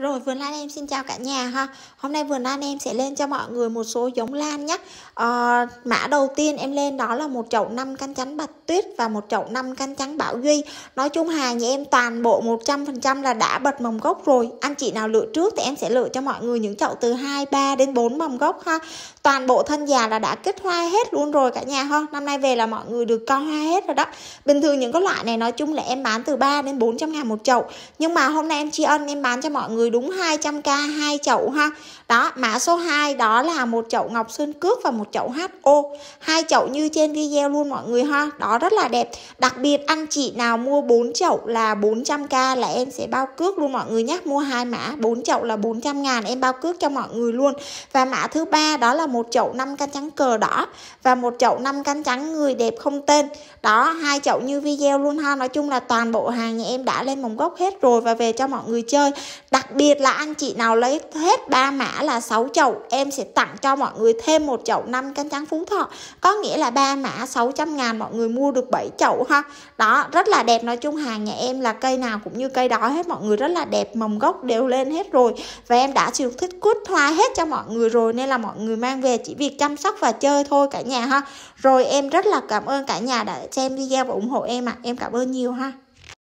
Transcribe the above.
Rồi vườn lan em xin chào cả nhà ha Hôm nay vườn lan em sẽ lên cho mọi người một số giống lan nhé à, ờ, Mã đầu tiên em lên đó là một chậu 5 canh trắng bạch tuyết và một chậu 5 canh trắng bảo duy Nói chung hàng nhà em toàn bộ 100% là đã bật mầm gốc rồi Anh chị nào lựa trước thì em sẽ lựa cho mọi người những chậu từ 2, 3 đến 4 mầm gốc ha Toàn bộ thân già là đã kết hoa hết luôn rồi cả nhà ha Năm nay về là mọi người được co hoa hết rồi đó Bình thường những cái loại này nói chung là em bán từ 3 đến 400 ngàn một chậu Nhưng mà hôm nay em tri ân em bán cho mọi người trừ đúng 200k hai chậu ha đó mã số 2 đó là một chậu ngọc sơn cước và một chậu ho hai chậu như trên video luôn mọi người ha đó rất là đẹp đặc biệt anh chị nào mua 4 chậu là 400k là em sẽ bao cước luôn mọi người nhé mua hai mã 4 chậu là 400 ngàn em bao cước cho mọi người luôn và mã thứ ba đó là một chậu 5 canh trắng cờ đỏ và một chậu 5 canh trắng người đẹp không tên đó hai chậu như video luôn ha nói chung là toàn bộ hàng nhà em đã lên mồng gốc hết rồi và về cho mọi người chơi đặc biệt là anh chị nào lấy hết ba mã là 6 chậu em sẽ tặng cho mọi người thêm một chậu 5 canh trắng phú thọ có nghĩa là ba mã 600 ngàn mọi người mua được 7 chậu ha đó rất là đẹp nói chung hàng nhà em là cây nào cũng như cây đó hết mọi người rất là đẹp mầm gốc đều lên hết rồi và em đã chịu thích cút hoa hết cho mọi người rồi nên là mọi người mang về chỉ việc chăm sóc và chơi thôi cả nhà ha rồi em rất là cảm ơn cả nhà đã xem video và ủng hộ em ạ à. em cảm ơn nhiều ha